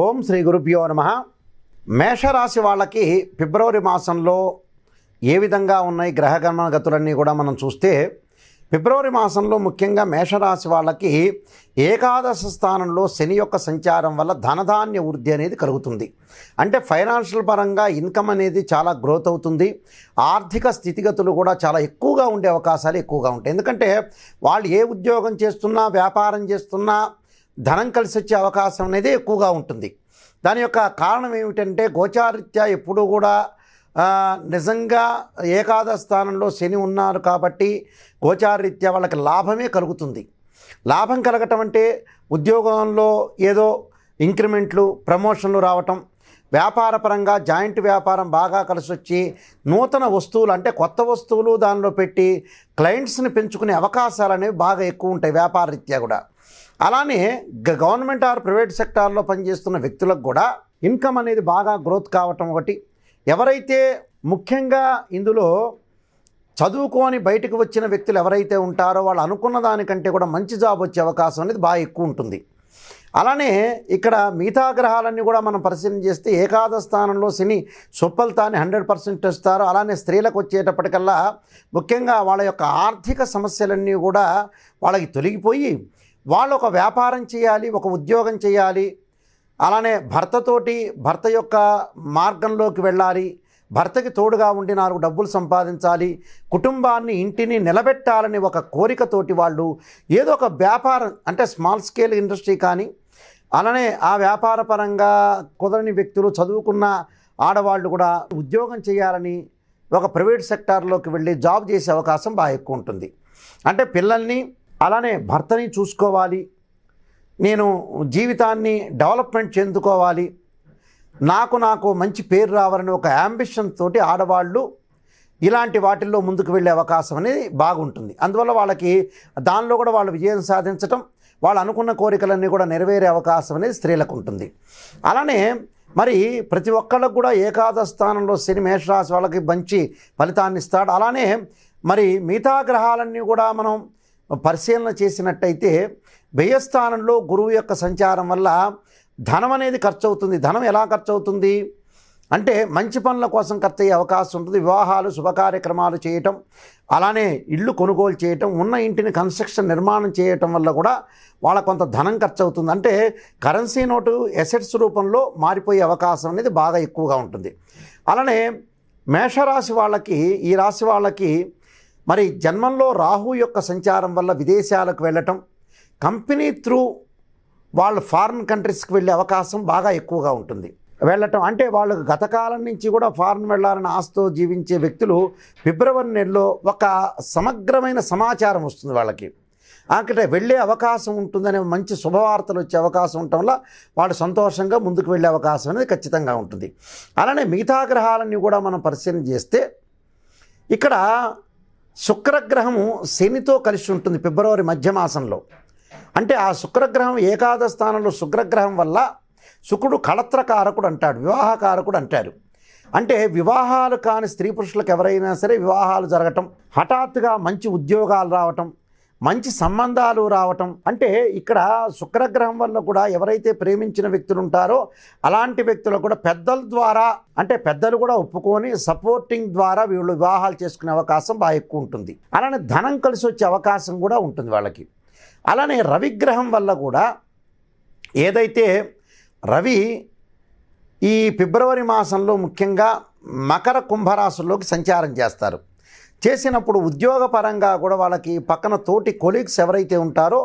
ఓం శ్రీ గురుభ్యో నమ మేషరాశి వాళ్ళకి ఫిబ్రవరి మాసంలో ఏ విధంగా ఉన్నాయి గ్రహగమన గతులన్నీ కూడా మనం చూస్తే ఫిబ్రవరి మాసంలో ముఖ్యంగా మేషరాశి వాళ్ళకి ఏకాదశ స్థానంలో శని యొక్క సంచారం వల్ల ధనధాన్య వృద్ధి అనేది కలుగుతుంది అంటే ఫైనాన్షియల్ పరంగా ఇన్కమ్ అనేది చాలా గ్రోత్ అవుతుంది ఆర్థిక స్థితిగతులు కూడా చాలా ఎక్కువగా ఉండే అవకాశాలు ఎక్కువగా ఉంటాయి ఎందుకంటే వాళ్ళు ఏ ఉద్యోగం చేస్తున్నా వ్యాపారం చేస్తున్నా ధనం కలిసి వచ్చే అవకాశం అనేది ఎక్కువగా ఉంటుంది దాని యొక్క కారణం ఏమిటంటే గోచారిత్య ఎప్పుడూ కూడా నిజంగా ఏకాదశ స్థానంలో శని ఉన్నారు కాబట్టి గోచారిత్య వాళ్ళకి లాభమే కలుగుతుంది లాభం కలగటం అంటే ఉద్యోగంలో ఏదో ఇంక్రిమెంట్లు ప్రమోషన్లు రావటం వ్యాపారపరంగా జాయింట్ వ్యాపారం బాగా కలిసి వచ్చి నూతన వస్తువులు అంటే కొత్త వస్తువులు దానిలో పెట్టి క్లయింట్స్ని పెంచుకునే అవకాశాలు అనేవి బాగా ఎక్కువ ఉంటాయి వ్యాపారరీత్యా కూడా అలానే గవర్నమెంట్ ఆర్ ప్రైవేట్ సెక్టార్లో పనిచేస్తున్న వ్యక్తులకు కూడా ఇన్కమ్ అనేది బాగా గ్రోత్ కావటం ఒకటి ఎవరైతే ముఖ్యంగా ఇందులో చదువుకొని బయటకు వచ్చిన వ్యక్తులు ఎవరైతే ఉంటారో వాళ్ళు అనుకున్న దానికంటే కూడా మంచి జాబ్ వచ్చే అవకాశం అనేది బాగా ఎక్కువ ఉంటుంది అలానే ఇక్కడ మిగతా గ్రహాలన్నీ కూడా మనం పరిశీలన చేస్తే ఏకాద స్థానంలో శని సొప్పలతాన్ని హండ్రెడ్ పర్సెంట్ ఇస్తారు అలానే స్త్రీలకు వచ్చేటప్పటికల్లా ముఖ్యంగా వాళ్ళ యొక్క ఆర్థిక సమస్యలన్నీ కూడా వాళ్ళకి తొలగిపోయి వాళ్ళు ఒక వ్యాపారం చేయాలి ఒక ఉద్యోగం చేయాలి అలానే భర్తతోటి భర్త యొక్క మార్గంలోకి వెళ్ళాలి భర్తకి తోడుగా ఉండి నాలుగు డబ్బులు సంపాదించాలి కుటుంబాన్ని ఇంటిని నిలబెట్టాలని ఒక కోరికతోటి వాళ్ళు ఏదో ఒక వ్యాపారం అంటే స్మాల్ స్కేల్ ఇండస్ట్రీ కానీ అలానే ఆ వ్యాపార పరంగా కుదరని వ్యక్తులు చదువుకున్న ఆడవాళ్ళు కూడా ఉద్యోగం చేయాలని ఒక ప్రైవేట్ సెక్టార్లోకి వెళ్ళి జాబ్ చేసే అవకాశం బాగా ఎక్కువ ఉంటుంది అంటే పిల్లల్ని అలానే భర్తని చూసుకోవాలి నేను జీవితాన్ని డెవలప్మెంట్ చెందుకోవాలి నాకు నాకు మంచి పేరు రావాలని ఒక యాంబిషన్ తోటి ఆడవాళ్ళు ఇలాంటి వాటిల్లో ముందుకు వెళ్ళే అవకాశం అనేది బాగుంటుంది అందువల్ల వాళ్ళకి దానిలో కూడా వాళ్ళు విజయం సాధించటం వాళ్ళు అనుకున్న కోరికలన్నీ కూడా నెరవేరే అవకాశం అనేది స్త్రీలకు ఉంటుంది అలానే మరి ప్రతి ఒక్కళ్ళకు కూడా ఏకాదశ స్థానంలో శని మేషరాశి వాళ్ళకి మంచి ఫలితాన్ని ఇస్తాడు అలానే మరి మిగతా గ్రహాలన్నీ కూడా మనం పరిశీలన చేసినట్టయితే వ్యయస్థానంలో గురువు యొక్క సంచారం వల్ల ధనం అనేది ఖర్చు అవుతుంది ధనం ఎలా ఖర్చు అవుతుంది అంటే మంచి పనుల కోసం ఖర్చు అయ్యే అవకాశం ఉంటుంది వివాహాలు శుభకార్యక్రమాలు చేయటం అలానే ఇల్లు కొనుగోలు చేయటం ఉన్న ఇంటిని కన్స్ట్రక్షన్ నిర్మాణం చేయటం వల్ల కూడా వాళ్ళ కొంత ధనం ఖర్చు అవుతుంది అంటే కరెన్సీ నోటు ఎసెట్స్ రూపంలో మారిపోయే అవకాశం అనేది బాగా ఎక్కువగా ఉంటుంది అలానే మేషరాశి వాళ్ళకి ఈ రాశి వాళ్ళకి మరి జన్మంలో రాహు యొక్క సంచారం వల్ల విదేశాలకు వెళ్ళటం కంపెనీ త్రూ వాళ్ళు ఫారిన్ కంట్రీస్కి వెళ్ళే అవకాశం బాగా ఎక్కువగా ఉంటుంది వెళ్ళటం అంటే వాళ్ళకు గతకాలం నుంచి కూడా ఫారిన్ వెళ్ళాలని ఆశతో జీవించే వ్యక్తులు ఫిబ్రవరి నెలలో ఒక సమగ్రమైన సమాచారం వస్తుంది వాళ్ళకి అక్కడ వెళ్ళే అవకాశం ఉంటుందనే మంచి శుభవార్తలు వచ్చే అవకాశం ఉండటం వల్ల వాళ్ళు సంతోషంగా ముందుకు వెళ్ళే అవకాశం అనేది ఖచ్చితంగా ఉంటుంది అలానే మిగతా గ్రహాలన్నీ కూడా మనం పరిశీలన చేస్తే ఇక్కడ శుక్రగ్రహము శనితో కలిసి ఉంటుంది ఫిబ్రవరి మధ్య మాసంలో అంటే ఆ శుక్రగ్రహం ఏకాదశ స్థానంలో శుక్రగ్రహం వల్ల శుక్రుడు కళత్రకారకుడు అంటాడు వివాహకారకుడు అంటారు అంటే వివాహాలు కాని స్త్రీ పురుషులకు ఎవరైనా సరే వివాహాలు జరగటం హఠాత్తుగా మంచి ఉద్యోగాలు రావటం మంచి సంబంధాలు రావటం అంటే ఇక్కడ శుక్రగ్రహం వల్ల కూడా ఎవరైతే ప్రేమించిన వ్యక్తులు ఉంటారో అలాంటి వ్యక్తులు కూడా పెద్దల ద్వారా అంటే పెద్దలు కూడా ఒప్పుకొని సపోర్టింగ్ ద్వారా వీళ్ళు వివాహాలు చేసుకునే అవకాశం బాగా ఎక్కువ ఉంటుంది అలానే ధనం కలిసి వచ్చే అవకాశం కూడా ఉంటుంది వాళ్ళకి అలానే రవిగ్రహం వల్ల కూడా ఏదైతే రవి ఈ ఫిబ్రవరి మాసంలో ముఖ్యంగా మకర కుంభరాశుల్లోకి సంచారం చేస్తారు చేసినప్పుడు ఉద్యోగపరంగా కూడా వాళ్ళకి పక్కన తోటి కొలీగ్స్ ఎవరైతే ఉంటారో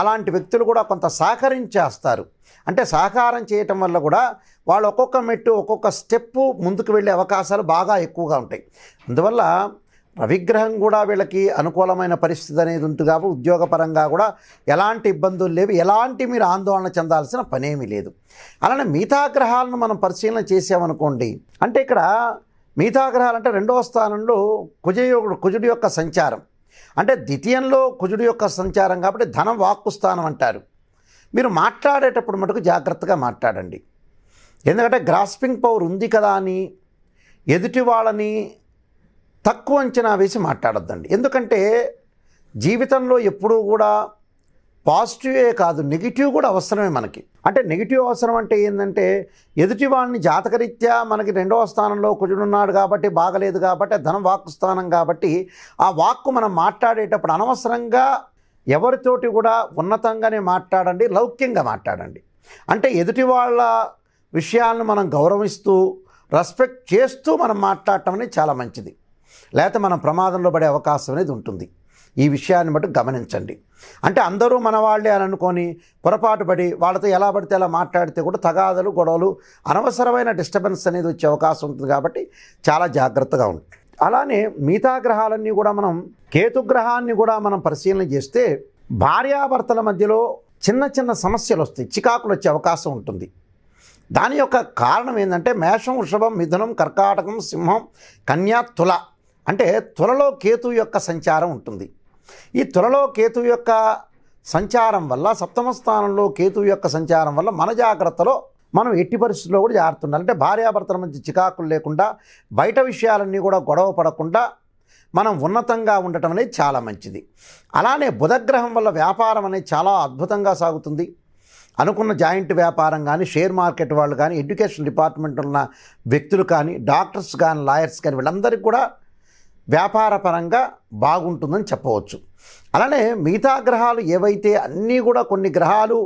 అలాంటి వ్యక్తులు కూడా కొంత సహకరించేస్తారు అంటే సహకారం చేయటం వల్ల కూడా వాళ్ళు ఒక్కొక్క మెట్టు ఒక్కొక్క స్టెప్పు ముందుకు వెళ్ళే అవకాశాలు బాగా ఎక్కువగా ఉంటాయి అందువల్ల రవిగ్రహం కూడా వీళ్ళకి అనుకూలమైన పరిస్థితి అనేది ఉంటుంది కాబట్టి ఉద్యోగపరంగా కూడా ఎలాంటి ఇబ్బందులు లేవు ఎలాంటి మీరు ఆందోళన చెందాల్సిన పనేమీ లేదు అలానే మిగతా గ్రహాలను మనం పరిశీలన చేసామనుకోండి అంటే ఇక్కడ మిగతా అంటే రెండవ స్థానంలో కుజయోగుడు కుజుడి యొక్క సంచారం అంటే ద్వితీయంలో కుజుడి యొక్క సంచారం కాబట్టి ధనం వాక్కు స్థానం అంటారు మీరు మాట్లాడేటప్పుడు మటుకు జాగ్రత్తగా మాట్లాడండి ఎందుకంటే గ్రాస్పింగ్ పవర్ ఉంది కదా అని ఎదుటి వాళ్ళని తక్కువ అంచనా వేసి మాట్లాడద్దండి ఎందుకంటే జీవితంలో ఎప్పుడూ కూడా పాజిటివే కాదు నెగిటివ్ కూడా అవసరమే మనకి అంటే నెగిటివ్ అవసరం అంటే ఏంటంటే ఎదుటి వాళ్ళని జాతకరీత్యా మనకి రెండవ స్థానంలో కుజుడున్నాడు కాబట్టి బాగలేదు కాబట్టి ధనం వాక్కు స్థానం కాబట్టి ఆ వాక్కు మనం మాట్లాడేటప్పుడు అనవసరంగా ఎవరితోటి కూడా ఉన్నతంగానే మాట్లాడండి లౌక్యంగా మాట్లాడండి అంటే ఎదుటి వాళ్ళ విషయాలను మనం గౌరవిస్తూ రెస్పెక్ట్ చేస్తూ మనం మాట్లాడటం అనేది చాలా మంచిది లేకపోతే మనం ప్రమాదంలో పడే అవకాశం అనేది ఉంటుంది ఈ విషయాన్ని బట్టి గమనించండి అంటే అందరూ మన వాళ్ళే అని అనుకొని పొరపాటు పడి వాళ్ళతో ఎలా పడితే ఎలా మాట్లాడితే కూడా తగాదలు గొడవలు అనవసరమైన డిస్టర్బెన్స్ అనేది వచ్చే అవకాశం ఉంటుంది కాబట్టి చాలా జాగ్రత్తగా ఉంటుంది అలానే మిగతా గ్రహాలన్నీ కూడా మనం కేతుగ్రహాన్ని కూడా మనం పరిశీలన చేస్తే భార్యాభర్తల మధ్యలో చిన్న చిన్న సమస్యలు వస్తాయి చికాకులు వచ్చే అవకాశం ఉంటుంది దాని యొక్క కారణం ఏంటంటే మేషం వృషభం మిథునం కర్కాటకం సింహం కన్యా తుల అంటే తులలో కేతు యొక్క సంచారం ఉంటుంది ఈ తులలో కేతు యొక్క సంచారం వల్ల సప్తమ స్థానంలో కేతు యొక్క సంచారం వల్ల మన జాగ్రత్తలో మనం ఎట్టి పరిస్థితుల్లో కూడా జాగ్రత్త ఉండాలి అంటే భార్యాభర్తల మధ్య చికాకులు లేకుండా బయట విషయాలన్నీ కూడా గొడవ పడకుండా మనం ఉన్నతంగా ఉండటం అనేది చాలా మంచిది అలానే బుధగ్రహం వల్ల వ్యాపారం అనేది చాలా అద్భుతంగా సాగుతుంది అనుకున్న జాయింట్ వ్యాపారం కానీ షేర్ మార్కెట్ వాళ్ళు కానీ ఎడ్యుకేషన్ డిపార్ట్మెంట్ ఉన్న వ్యక్తులు కానీ డాక్టర్స్ కానీ లాయర్స్ కానీ వీళ్ళందరికీ కూడా వ్యాపారపరంగా బాగుంటుందని చెప్పవచ్చు అలానే మిగతా గ్రహాలు ఏవైతే అన్నీ కూడా కొన్ని గ్రహాలు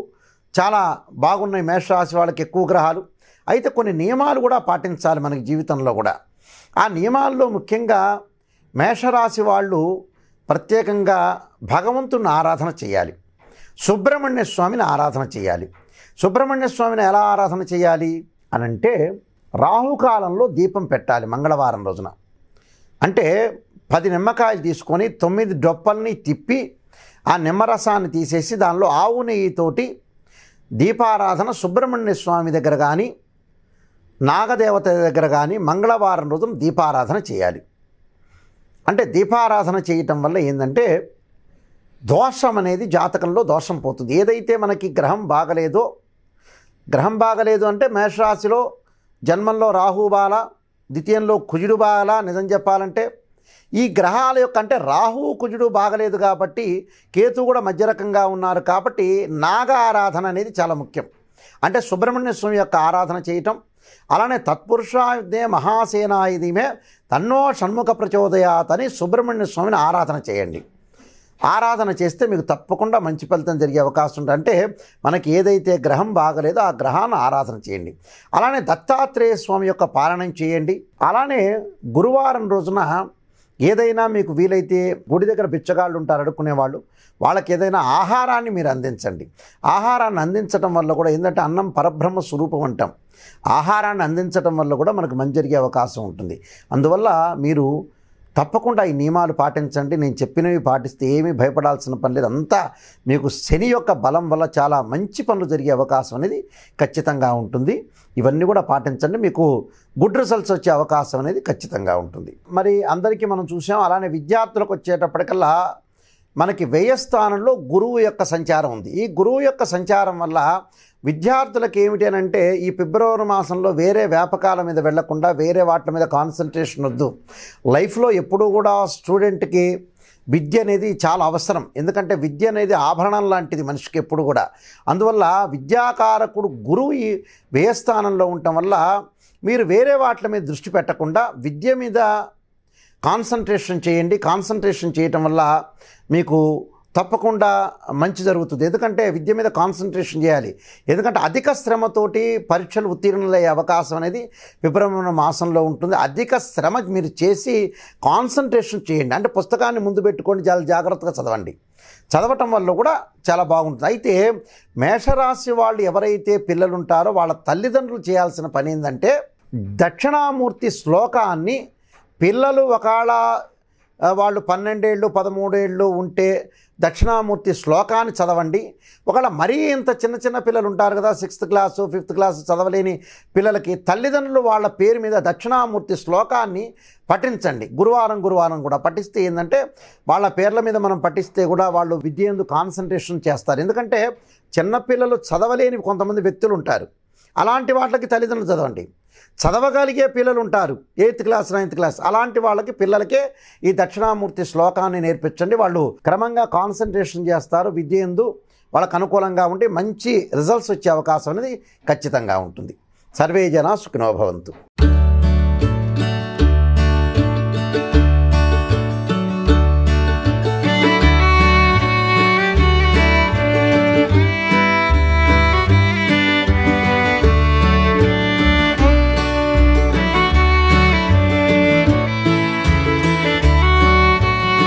చాలా బాగున్నాయి మేషరాశి వాళ్ళకి ఎక్కువ గ్రహాలు అయితే కొన్ని నియమాలు కూడా పాటించాలి మనకి జీవితంలో కూడా ఆ నియమాల్లో ముఖ్యంగా మేషరాశి వాళ్ళు ప్రత్యేకంగా భగవంతుని ఆరాధన చేయాలి సుబ్రహ్మణ్య స్వామిని ఆరాధన చేయాలి సుబ్రహ్మణ్య స్వామిని ఎలా ఆరాధన చేయాలి అనంటే రాహుకాలంలో దీపం పెట్టాలి మంగళవారం రోజున అంటే పది నిమ్మకాయలు తీసుకొని తొమ్మిది డొప్పల్ని తిప్పి ఆ నిమ్మరసాన్ని తీసేసి దానిలో ఆవు నెయ్యితోటి దీపారాధన సుబ్రహ్మణ్య స్వామి దగ్గర కానీ నాగదేవత దగ్గర కానీ మంగళవారం రోజున దీపారాధన చేయాలి అంటే దీపారాధన చేయటం వల్ల ఏంటంటే దోషం అనేది జాతకంలో దోషం పోతుంది ఏదైతే మనకి గ్రహం బాగలేదో గ్రహం బాగలేదు అంటే మేషరాశిలో జన్మంలో రాహుబాల ద్వితీయంలో కుజుడు బాగలా నిజం చెప్పాలంటే ఈ గ్రహాల యొక్క అంటే రాహు కుజుడు బాగలేదు కాబట్టి కేతు కూడా మధ్యరకంగా ఉన్నారు కాబట్టి నాగ ఆరాధన అనేది చాలా ముఖ్యం అంటే సుబ్రహ్మణ్య స్వామి యొక్క ఆరాధన చేయటం అలానే తత్పురుషాయుద్ధే మహాసేనాయుధిమే తన్నో షణ్ముఖ ప్రచోదయాతని సుబ్రహ్మణ్య స్వామిని ఆరాధన చేయండి ఆరాధన చేస్తే మీకు తప్పకుండా మంచి ఫలితం జరిగే అవకాశం ఉంటుంది అంటే మనకి ఏదైతే గ్రహం బాగలేదో ఆ గ్రహాన్ని ఆరాధన చేయండి అలానే దత్తాత్రేయ స్వామి యొక్క పాలనం చేయండి అలానే గురువారం రోజున ఏదైనా మీకు వీలైతే గుడి దగ్గర బిచ్చగాళ్ళు ఉంటారు అడుక్కునేవాళ్ళు వాళ్ళకి ఏదైనా ఆహారాన్ని మీరు అందించండి ఆహారాన్ని అందించడం వల్ల కూడా ఏంటంటే అన్నం పరబ్రహ్మ స్వరూపం అంటాం ఆహారాన్ని అందించడం వల్ల కూడా మనకు మంచి జరిగే అవకాశం ఉంటుంది అందువల్ల మీరు తప్పకుండా ఈ నియమాలు పాటించండి నేను చెప్పినవి పాటిస్తే ఏమీ భయపడాల్సిన పని లేదు అంతా మీకు శని యొక్క బలం వల్ల చాలా మంచి పనులు జరిగే అవకాశం అనేది ఖచ్చితంగా ఉంటుంది ఇవన్నీ కూడా పాటించండి మీకు గుడ్ రిజల్ట్స్ వచ్చే అవకాశం అనేది ఖచ్చితంగా ఉంటుంది మరి అందరికీ మనం చూసాం అలానే విద్యార్థులకు వచ్చేటప్పటికల్లా మనకి వ్యయస్థానంలో గురువు యొక్క సంచారం ఉంది ఈ గురువు యొక్క సంచారం వల్ల విద్యార్థులకు ఏమిటనంటే ఈ ఫిబ్రవరి మాసంలో వేరే వ్యాపకాల మీద వెళ్లకుండా వేరే వాటి మీద కాన్సన్ట్రేషన్ వద్దు లైఫ్లో ఎప్పుడూ కూడా స్టూడెంట్కి విద్య అనేది చాలా అవసరం ఎందుకంటే విద్య అనేది ఆభరణం లాంటిది మనిషికి ఎప్పుడు కూడా అందువల్ల విద్యాకారకుడు గురువు ఈ వ్యయస్థానంలో ఉండటం వల్ల మీరు వేరే వాటి మీద దృష్టి పెట్టకుండా విద్య మీద కాన్సన్ట్రేషన్ చేయండి కాన్సన్ట్రేషన్ చేయటం వల్ల మీకు తప్పకుండా మంచి జరుగుతుంది ఎందుకంటే విద్య మీద కాన్సన్ట్రేషన్ చేయాలి ఎందుకంటే అధిక శ్రమతోటి పరీక్షలు ఉత్తీర్ణులయ్యే అవకాశం అనేది విపరీతమైన మాసంలో ఉంటుంది అధిక శ్రమ మీరు చేసి కాన్సన్ట్రేషన్ చేయండి అంటే పుస్తకాన్ని ముందు పెట్టుకొని చాలా జాగ్రత్తగా చదవండి చదవటం వల్ల కూడా చాలా బాగుంటుంది అయితే మేషరాశి వాళ్ళు ఎవరైతే పిల్లలుంటారో వాళ్ళ తల్లిదండ్రులు చేయాల్సిన పని ఏంటంటే దక్షిణామూర్తి శ్లోకాన్ని పిల్లలు ఒకళ వాళ్ళు పన్నెండేళ్ళు పదమూడేళ్ళు ఉంటే దక్షిణామూర్తి శ్లోకాన్ని చదవండి ఒకవేళ మరీ ఇంత చిన్న చిన్న పిల్లలు ఉంటారు కదా సిక్స్త్ క్లాసు ఫిఫ్త్ క్లాసు చదవలేని పిల్లలకి తల్లిదండ్రులు వాళ్ళ పేరు మీద దక్షిణామూర్తి శ్లోకాన్ని పఠించండి గురువారం గురువారం కూడా పఠిస్తే ఏంటంటే వాళ్ళ పేర్ల మీద మనం పఠిస్తే కూడా వాళ్ళు విద్య కాన్సన్ట్రేషన్ చేస్తారు ఎందుకంటే చిన్నపిల్లలు చదవలేని కొంతమంది వ్యక్తులు ఉంటారు అలాంటి వాటికి తల్లిదండ్రులు చదవండి చదవగలిగే పిల్లలు ఉంటారు ఎయిత్ క్లాస్ నైన్త్ క్లాస్ అలాంటి వాళ్ళకి పిల్లలకే ఈ దక్షిణామూర్తి శ్లోకాన్ని నేర్పించండి వాళ్ళు క్రమంగా కాన్సన్ట్రేషన్ చేస్తారు విద్య ఎందు వాళ్ళకు అనుకూలంగా ఉండి మంచి రిజల్ట్స్ వచ్చే అవకాశం అనేది ఖచ్చితంగా ఉంటుంది సర్వే జనా సుఖినోభవంతు